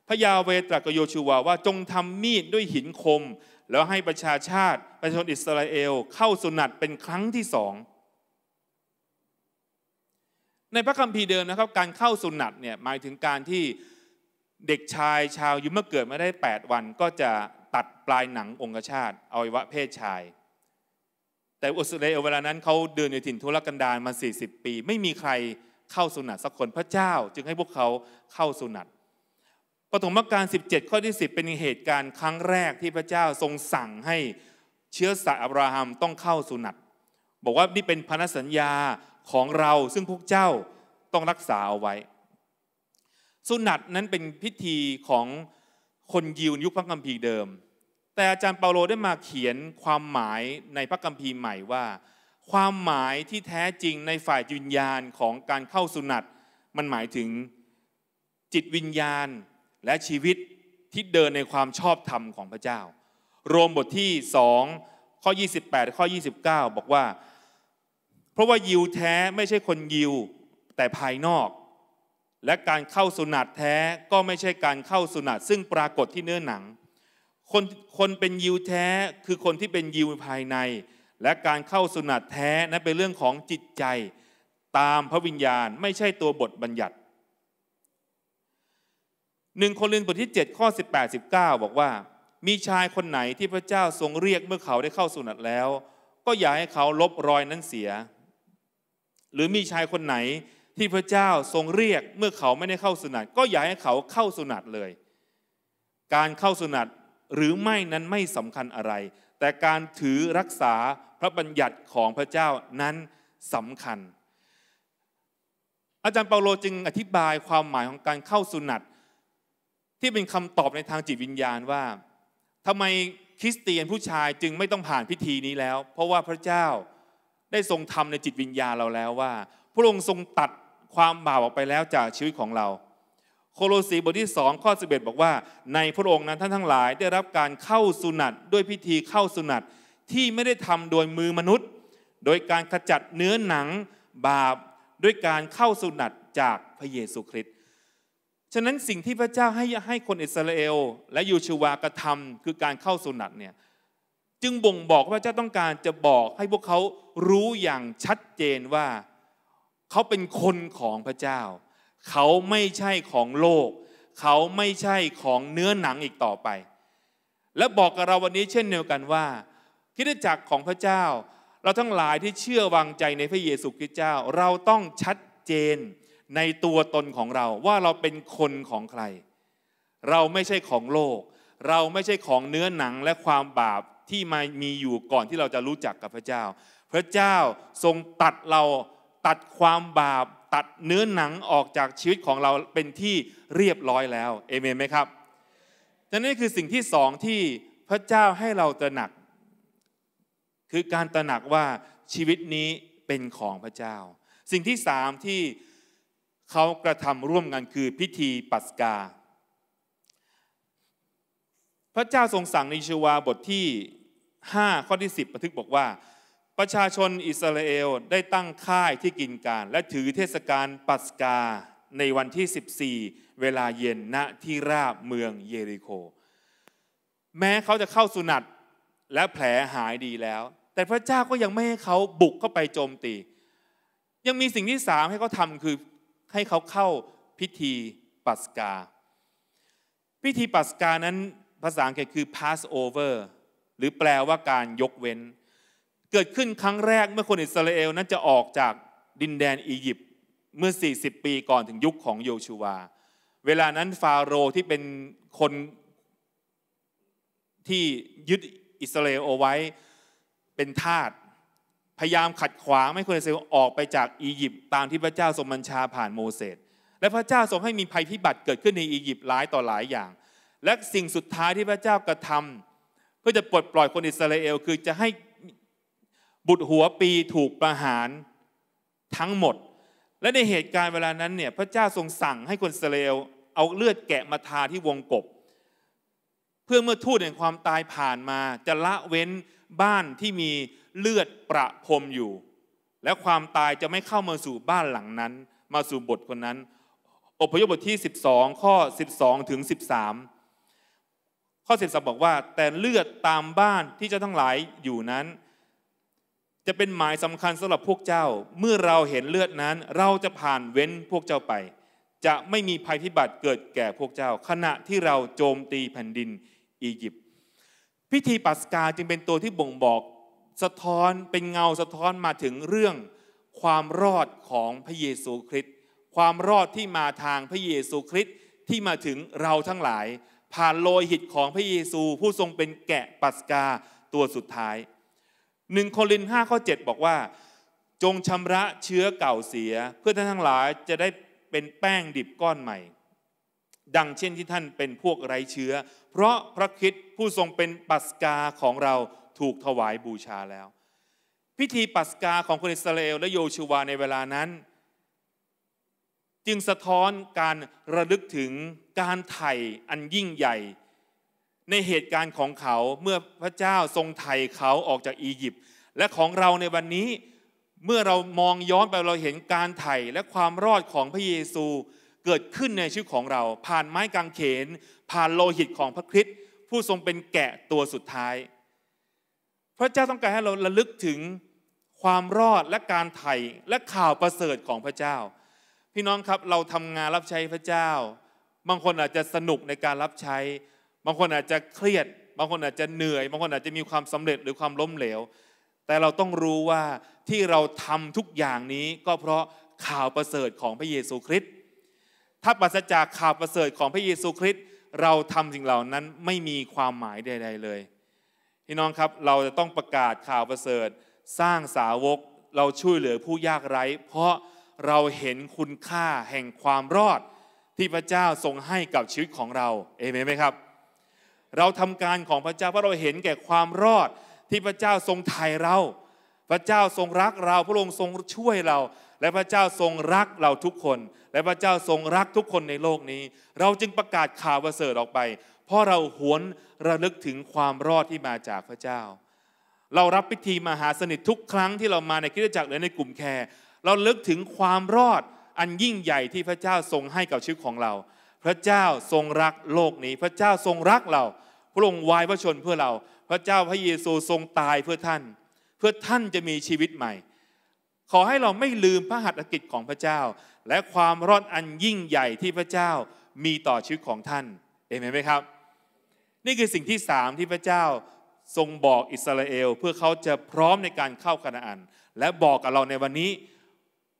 พระยาเวตรัสกับโยชูวาว่าจงทำมีดด้วยหินคม แล้วให้ประชาชาติ ประชาชนอิสราเอลเข้าสุนัตเป็นครั้งที่สองในพระคัมภีร์เดิมนะครับ การเข้าสุนัตเนี่ยหมายถึงการที่เด็กชายชาวยุเมื่อเกิดมาได้ 8 วันก็จะตัดปลายหนังองคชาตอวัยวะเพศชาย แต่อุสเลเวลานั้นเขาเดินอยู่ถิ่นทุรกันดารมา 40 ปี ไม่มีใครเข้าสุนัตสักคนพระเจ้าจึงให้พวกเขาเข้าสุนัตปฐมกาล17 ข้อที่ 10 เป็นเหตุการณ์ครั้งแรกที่พระเจ้าทรงสั่งให้เชื้อสายอับราฮัมต้องเข้าสุนัตบอกว่านี่เป็นพันธสัญญาของเราซึ่งพวกเจ้าต้องรักษาเอาไว้สุนัตนั้นเป็นพิธีของคนยิวยุคพระกัมพีเดิม แต่อาจารย์เปาโลได้มาเขียนความหมายในพระกัมพีใหม่ว่า ความหมายที่แท้จริงในฝ่ายวิญญาณของการเข้าสุนัตมันหมายถึงจิตวิญญาณและชีวิตที่เดินในความชอบธรรมของพระเจ้า โรมบทที่สองข้อ28ข้อ29 บอกว่า เพราะว่ายิวแท้ไม่ใช่คนยิวแต่ภายนอกและการเข้าสุนัตแท้ก็ไม่ใช่การเข้าสุนัตซึ่งปรากฏที่เนื้อหนังคนคนเป็นยิวแท้คือคนที่เป็นยิวภายในและการเข้าสุนัตแท้นั้นเป็นเรื่องของจิตใจ ตามพระวิญญาณ ไม่ใช่ตัวบทบัญญัติหนึ่งโครินธ์บทที่7ข้อ18 19บอกว่า มีชายคนไหนที่พระเจ้าทรงเรียกเมื่อเขาได้เข้าสุนัตแล้ว ก็อย่าให้เขาลบรอยนั้นเสีย หรือมีชายคนไหนที่พระเจ้าทรงเรียกเมื่อเขาไม่ได้เข้าสุนัตก็อย่าให้เขาเข้าสุนัตเลย การเข้าสุนัตหรือไม่นั้นไม่สำคัญอะไร แต่การถือรักษาพระบัญญัติของพระเจ้านั้นสำคัญ อาจารย์เปาโลจึงอธิบายความหมายของการเข้าสุนัตที่เป็นคำตอบในทางจิตวิญญาณว่า ทำไมคริสเตียนผู้ชายจึงไม่ต้องผ่านพิธีนี้แล้ว เพราะว่าพระเจ้าได้ทรงทำในจิตวิญญาณเราแล้วว่า พระองค์ทรงตัดความบาปออกไปแล้วจากชีวิตของเรา โคโลสีบทที่2ข้อ11 บอกว่า ในพระองค์นั้นท่านทั้งหลายได้รับการเข้าสุนัตด้วยพิธีเข้าสุนัตที่ไม่ได้ทำโดยมือมนุษย์ โดยการขจัดเนื้อหนังบาปด้วยการเข้าสุนัตจากพระเยซูคริสต์ฉะนั้นสิ่งที่พระเจ้าให้ให้คนอิสราเอล และยูชูวากระทำคือการเข้าสุนัตเนี่ยจึงบ่งบอกว่าเจ้าต้องการจะบอกให้พวกเขารู้อย่างชัดเจนว่าเขาเป็นคนของพระเจ้า เขาไม่ใช่ของโลก เขาไม่ใช่ของเนื้อหนังอีกต่อไป และบอกกับเราวันนี้เช่นเดียวกันว่าคิดจักรของพระเจ้า เราทั้งหลายที่เชื่อวางใจในพระเยซูคริสต์เจ้า เราต้องชัดเจนในตัวตนของเราว่าเราเป็นคนของใคร เราไม่ใช่ของโลก เราไม่ใช่ของเนื้อหนังและความบาปที่มามีอยู่ก่อนที่เราจะรู้จักกับพระเจ้า พระเจ้าทรงตัดเราตัดความบาปตัดเนื้อหนังออกจากชีวิตของเราเป็นที่เรียบร้อยแล้วเอเมนไหมครับดังนั้นคือสิ่งที่สองที่พระเจ้าให้เราตระหนัก คือการตระหนักว่าชีวิตนี้เป็นของพระเจ้า สิ่งที่สามที่เขากระทำร่วมกันคือพิธีปัสกา พระเจ้าทรงสั่งในชวาบทที่ 5 ข้อที่ 10บันทึกบอกว่าประชาชนอิสราเอลได้ตั้งค่ายที่กินการ และถือเทศกาลปัสกาในวันที่ 14 เวลาเย็นณที่ราบเมืองเยริโค แม้เขาจะเข้าสุนัตและแผลหายดีแล้ว แต่พระเจ้าก็ยังไม่ให้เขาบุกเข้าไปโจมตียังมีสิ่งที่สามให้เขาทำคือให้เขาเข้าพิธีปัสกา พิธีปัสกานั้นภาษาอังกฤษคือ Passover หรือแปลว่าการยกเว้นเกิดขึ้นครั้งแรกเมื่อคนอิสราเอลนั้นจะออกจากดินแดนอียิปต์เมื่อ40 ปีก่อนถึงยุคของโยชูวา เวลานั้นฟาโรห์ที่เป็นคนที่ยึดอิสราเอลเอาไว้เป็นทาสพยายามขัดขวางไม่คนอิสราเอลออกไปจากอียิปต์ตามที่พระเจ้าทรงบัญชาผ่านโมเสส และพระเจ้าทรงให้มีภัยพิบัติเกิดขึ้นในอียิปต์หลายต่อหลายอย่าง และสิ่งสุดท้ายที่พระเจ้ากระทำเพื่อจะปลดปล่อยคนอิสราเอลคือจะให้บุตรหัวปีถูกประหารทั้งหมด และในเหตุการณ์เวลานั้นเนี่ยพระเจ้าทรงสั่งให้คนเสเลวเอาเลือดแกะมาทาที่วงกบเพื่อเมื่อทูตแห่งความตายผ่านมาจะละเว้นบ้านที่มีเลือดประพรมอยู่ และความตายจะไม่เข้ามาสู่บ้านหลังนั้นมาสู่บทคนนั้น อพยพบทที่ 12ข้อ12 ถึง13 ข้อ13บอกว่าแต่เลือดตามบ้านที่จะทั้งหลายอยู่นั้นจะเป็นหมายสำคัญสำหรับพวกเจ้า เมื่อเราเห็นเลือดนั้น เราจะผ่านเว้นพวกเจ้าไป จะไม่มีภัยพิบัติเกิดแก่พวกเจ้า ขณะที่เราโจมตีแผ่นดินอียิปต์พิธีปัสกาจึงเป็นตัวที่บ่งบอก สะท้อนเป็นเงาสะท้อนมาถึงเรื่องความรอดของพระเยซูคริสต์ความรอดที่มาทางพระเยซูคริสต์ที่มาถึงเราทั้งหลาย ผ่านโลหิตของพระเยซูผู้ทรงเป็นแกะปัสกาตัวสุดท้ายหนึ่งโคลินห้าข้อเจ็ดบอกว่า จงชำระเชื้อเก่าเสียเพื่อท่านทั้งหลายจะได้เป็นแป้งดิบก้อนใหม่ ดังเช่นที่ท่านเป็นพวกไร้เชื้อ เพราะพระคิดผู้ทรงเป็นปัสกาของเราถูกถวายบูชาแล้ว พิธีปัสกาของคนอิสราเอลและโยชูวาในเวลานั้น จึงสะท้อนการระลึกถึงการไถ่อันยิ่งใหญ่ในเหตุการณ์ของเขาเมื่อพระเจ้าทรงไถ่เขาออกจากอียิปต์และของเราในวันนี้เมื่อเรามองย้อนไปเราเห็นการไถ่และความรอดของพระเยซูเกิดขึ้นในชีวิตของเรา ผ่านไม้กางเขน ผ่านโลหิตของพระคริสต์ผู้ทรงเป็นแกะตัวสุดท้าย พระเจ้าต้องการให้เราระลึกถึงความรอดและการไถ่และข่าวประเสริฐของพระเจ้า พี่น้องครับเราทำงานรับใช้พระเจ้า บางคนอาจจะสนุกในการรับใช้บางคนอาจจะเครียด บางคนอาจจะเหนื่อยบางคนอาจจะมีความสำเร็จหรือความล้มเหลว แต่เราต้องรู้ว่าที่เราทำทุกอย่างนี้ก็เพราะข่าวประเสริฐของพระเยซูคริสต์ถ้าปราศจากข่าวประเสริฐของพระเยซูคริสต์เราทำสิ่งเหล่านั้นไม่มีความหมายใดๆเลยพี่น้องครับเราจะต้องประกาศข่าวประเสริฐสร้างสาวกเราช่วยเหลือผู้ยากไร้ เพราะเราเห็นคุณค่าแห่งความรอดที่พระเจ้าทรงให้กับชีวิตของเราเอเมนไหมครับเราทำการของพระเจ้าเพราะเราเห็นแก่ความรอดที่พระเจ้าทรงไถ่เรา พระเจ้าทรงรักเราพระองค์ทรงช่วยเรา และพระเจ้าทรงรักเราทุกคนและพระเจ้าทรงรักทุกคนในโลกนี้ เราจึงประกาศข่าวประเสริฐออกไปเพราะเราหวนระลึกถึงความรอดที่มาจากพระเจ้า เรารับพิธีมหาสนิททุกครั้งที่เรามาในคริสตจักรหรือในกลุ่มแคร์เราลึกถึงความรอด อันยิ่งใหญ่ที่พระเจ้าทรงให้กับชีวิตของเรา พระเจ้าทรงรักโลกนี้ พระเจ้าทรงรักเราพระองค์วายพระชนเพื่อเราพระเจ้าพระเยซูทรงตายเพื่อท่าน เพื่อท่านจะมีชีวิตใหม่ ขอให้เราไม่ลืมพระหัตถกิจของพระเจ้า และความรอดอันยิ่งใหญ่ที่พระเจ้ามีต่อชีวิตของท่านเอเมนไหมครับ นี่คือสิ่งที่สามที่พระเจ้าทรงบอกอิสราเอลเพื่อเขาจะพร้อมในการเข้าคณาอัน และบอกกับเราในวันนี้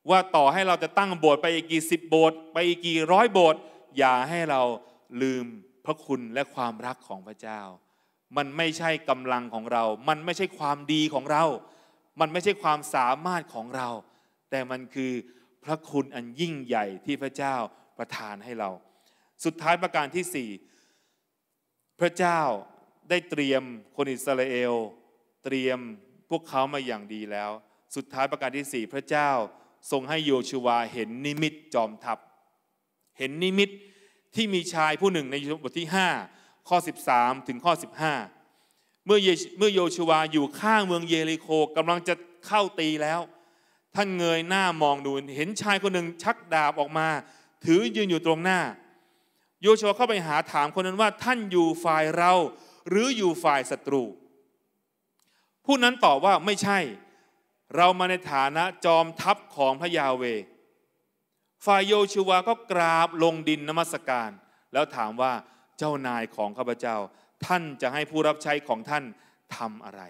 ว่าต่อให้เราจะตั้งโบสถ์ไปอีกกี่สิบโบสถ์ไปอีกกี่ร้อยโบสถ์อย่าให้เราลืมพระคุณและความรักของพระเจ้า มันไม่ใช่กำลังของเรา มันไม่ใช่ความดีของเรา มันไม่ใช่ความสามารถของเรา แต่มันคือพระคุณอันยิ่งใหญ่ที่พระเจ้าประทานให้เรา สุดท้ายประการที่ 4 พระเจ้าได้เตรียมคนอิสราเอล เตรียมพวกเขามาอย่างดีแล้ว สุดท้ายประการที่ 4 พระเจ้าทรงให้โยชูวาเห็นนิมิตจอมทัพเห็นนิมิตที่มีชายผู้หนึ่งในบทที่5ข้อ13ถึงข้อ15 เมื่อเมื่อโยชวาอยู่ข้างเมืองเยริโคกำลังจะเข้าตีแล้ว ท่านเงยหน้ามองดูเห็นชายคนหนึ่งชักดาบออกมาถือยืนอยู่ตรงหน้า โยชวาเข้าไปหาถามคนนั้นว่าท่านอยู่ฝ่ายเราหรืออยู่ฝ่ายศัตรู ผู้นั้นตอบว่าไม่ใช่เรามาในฐานะจอมทัพของพระยาเวฝ่ายโยชูวา ก็กราบลงดินนมัสการ แล้วถามว่าเจ้านายของข้าพเจ้า ท่านจะให้ผู้รับใช้ของท่านทำอะไร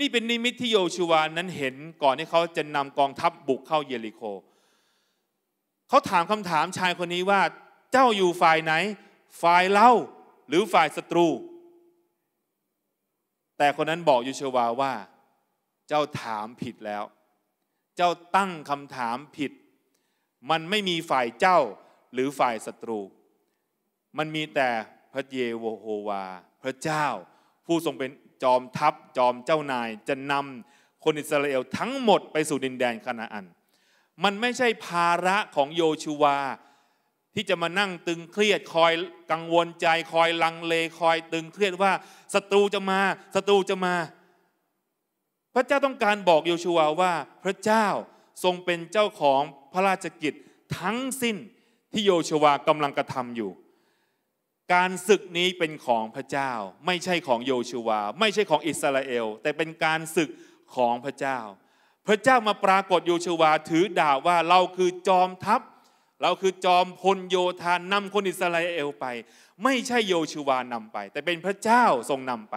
นี่เป็นนิมิตที่โยชูวานั้นเห็นก่อนที่เขาจะนำกองทัพบบุกเข้าเยริโคเขาถามคำถามชายคนนี้ว่า เจ้าอยู่ฝ่ายไหนฝ่ายเล่าหรือฝ่ายศัตรู แต่คนนั้นบอกโยชูวาว่า เจ้าถามผิดแล้ว เจ้าตั้งคำถามผิดมันไม่มีฝ่ายเจ้าหรือฝ่ายศัตรู มันมีแต่พระเยโวโฮวา พระเจ้าผู้ทรงเป็นจอมทัพจอมเจ้านาย จะนำคนอิสราเอลทั้งหมดไปสู่ดินแดนคานาอัน มันไม่ใช่ภาระของโยชูวา ที่จะมานั่งตึงเครียดคอยกังวลใจคอยลังเลคอยตึงเครียดว่าศัตรูจะมาศัตรูจะมา พระเจ้าต้องการบอกโยชูวาว่าพระเจ้าทรงเป็นเจ้าของพระราชกิจทั้งสิ้นที่โยชวากำลังกระทำอยู่ การศึกนี้เป็นของพระเจ้า ไม่ใช่ของโยชวา ไม่ใช่ของอิสราเอล แต่เป็นการศึกของพระเจ้า พระเจ้ามาปรากฏโยชวาถือดาบว่าเราคือจอมทัพ เราคือจอมพลโยธานนำคนอิสราเอลไป ไม่ใช่โยชวานำไป แต่เป็นพระเจ้าทรงนำไป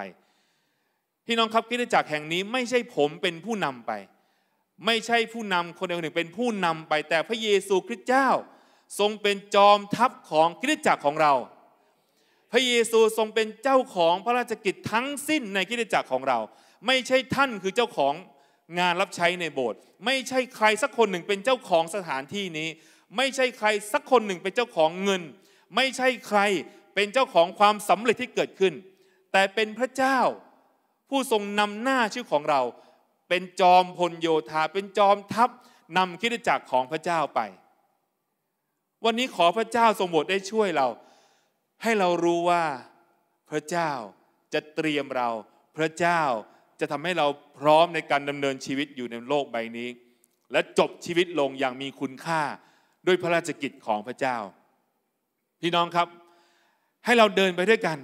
พี่น้องครับคิดจักแห่งนี้ไม่ใช่ผมเป็นผู้นำไปไม่ใช่ผู้นำคนใดคนหนึ่งเป็นผู้นำไป แต่พระเยซูคริสต์เจ้า ทรงเป็นจอมทัพของคริสตจักรของเรา พระเยซูทรงเป็นเจ้าของพระราชกิจทั้งสิ้นในคริสตจักรของเรา ไม่ใช่ท่านคือเจ้าของงานรับใช้ในโบสถ์ ไม่ใช่ใครสักคนหนึ่งเป็นเจ้าของสถานที่นี้ ไม่ใช่ใครสักคนหนึ่งเป็นเจ้าของเงิน ไม่ใช่ใครเป็นเจ้าของความสำเร็จที่เกิดขึ้น แต่เป็นพระเจ้าผู้ทรงนำหน้าชื่อของเราเป็นจอมพลโยธาเป็นจอมทัพนำคิดจักรของพระเจ้าไป วันนี้ขอพระเจ้าทรงโปรดได้ช่วยเราให้เรารู้ว่าพระเจ้าจะเตรียมเรา พระเจ้าจะทำให้เราพร้อมในการดำเนินชีวิตอยู่ในโลกใบนี้ และจบชีวิตลงอย่างมีคุณค่าด้วยพระราชกิจของพระเจ้าพี่น้องครับให้เราเดินไปด้วยกัน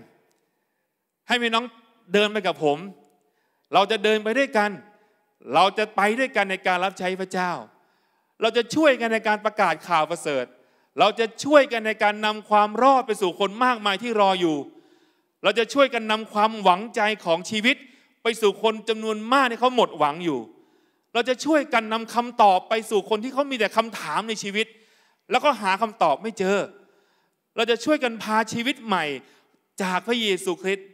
ให้พี่น้องเดินไปกับผม เราจะเดินไปด้วยกันเราจะไปด้วยกันในการรับใช้พระเจ้า เราจะช่วยกันในการประกาศข่าวประเสริฐ เราจะช่วยกันในการนำความรอดไปสู่คนมากมายที่รออยู่ เราจะช่วยกันนำความหวังใจของชีวิต ไปสู่คนจำนวนมากที่เขาหมดหวังอยู่ เราจะช่วยกันนำคำตอบไปสู่คนที่เขา มีแต่คำถามในชีวิต แล้วก็หาคำตอบไม่เจอ เราจะช่วยกันพาชีวิตใหม่จากพระเยซูคริสต์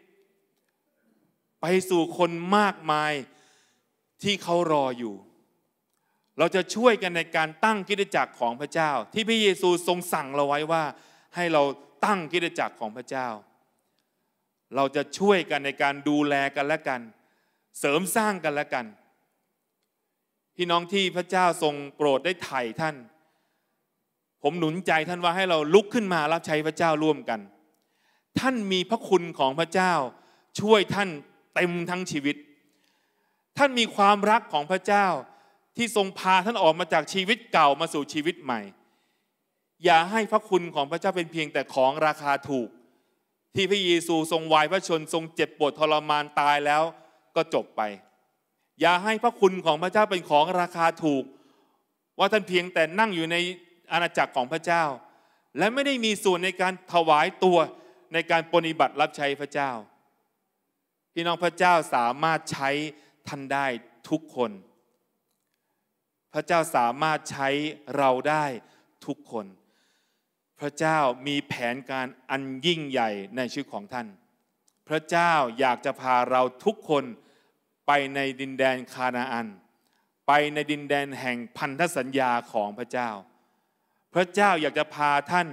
ไปสู่คนมากมายที่เขารออยู่ เราจะช่วยกันในการตั้งกิจจักรของพระเจ้า ที่พระเยซูทรงสั่งเราไว้ว่าให้เราตั้งกิจจักรของพระเจ้า เราจะช่วยกันในการดูแลกันและกัน เสริมสร้างกันและกัน พี่น้องที่พระเจ้าทรงโปรดได้ไถ่ท่าน ผมหนุนใจท่านว่าให้เราลุกขึ้นมารับใช้พระเจ้าร่วมกัน ท่านมีพระคุณของพระเจ้า ช่วยท่านเต็มทั้งชีวิตท่านมีความรักของพระเจ้าที่ทรงพาท่านออกมาจากชีวิตเก่ามาสู่ชีวิตใหม่ อย่าให้พระคุณของพระเจ้าเป็นเพียงแต่ของราคาถูก ที่พระเยซูทรงวายพระชนทรงเจ็บปวดทรมานตายแล้วก็จบไป อย่าให้พระคุณของพระเจ้าเป็นของราคาถูก ว่าท่านเพียงแต่นั่งอยู่ในอาณาจักรของพระเจ้า และไม่ได้มีส่วนในการถวายตัวในการปฏิบัติรับใช้พระเจ้าพี่น้องพระเจ้าสามารถใช้ท่านได้ทุกคน พระเจ้าสามารถใช้เราได้ทุกคน พระเจ้ามีแผนการอันยิ่งใหญ่ในชีวิตของท่าน พระเจ้าอยากจะพาเราทุกคนไปในดินแดนคานาอัน ไปในดินแดนแห่งพันธสัญญาของพระเจ้า พระเจ้าอยากจะพาท่าน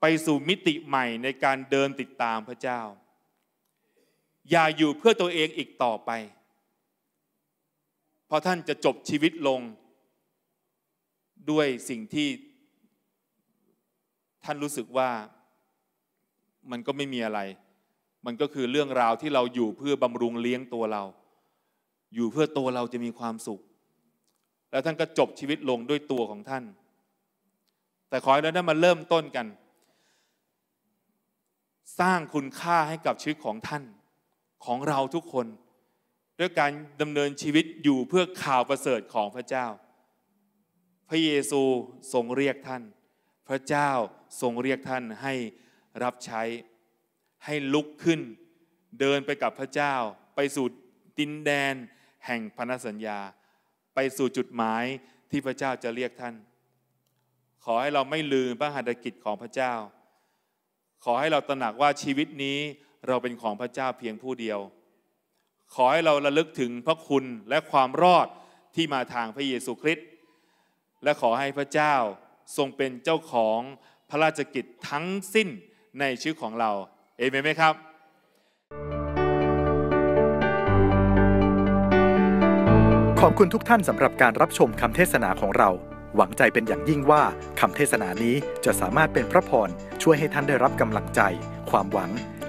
ไปสู่มิติใหม่ในการเดินติดตามพระเจ้าอย่าอยู่เพื่อตัวเองอีกต่อไป เพราะท่านจะจบชีวิตลงด้วยสิ่งที่ ท่านรู้สึกว่ามันก็ไม่มีอะไร มันก็คือเรื่องราวที่เราอยู่เพื่อบำรุงเลี้ยงตัวเรา อยู่เพื่อตัวเราจะมีความสุข แล้วท่านก็จบชีวิตลงด้วยตัวของท่าน แต่ขอให้เราได้มาเริ่มต้นกัน สร้างคุณค่าให้กับชีวิตของท่านของเราทุกคน ด้วยการดำเนินชีวิตอยู่เพื่อข่าวประเสริฐของพระเจ้า พระเยซูทรงเรียกท่าน พระเจ้าทรงเรียกท่านให้รับใช้ให้ลุกขึ้น เดินไปกับพระเจ้า ไปสู่ดินแดนแห่งพันธสัญญา ไปสู่จุดหมายที่พระเจ้าจะเรียกท่าน ขอให้เราไม่ลืมพระหัตถกิจของพระเจ้า ขอให้เราตระหนักว่าชีวิตนี้เราเป็นของพระเจ้าเพียงผู้เดียว ขอให้เราระลึกถึงพระคุณและความรอดที่มาทางพระเยซูคริสต์ และขอให้พระเจ้าทรงเป็นเจ้าของพระราชกิจทั้งสิ้นในชีวิตของเราเอเมนไหมครับ ขอบคุณทุกท่านสำหรับการรับชมคำเทศนาของเรา หวังใจเป็นอย่างยิ่งว่าคำเทศนานี้จะสามารถเป็นพระพรช่วยให้ท่านได้รับกำลังใจความหวัง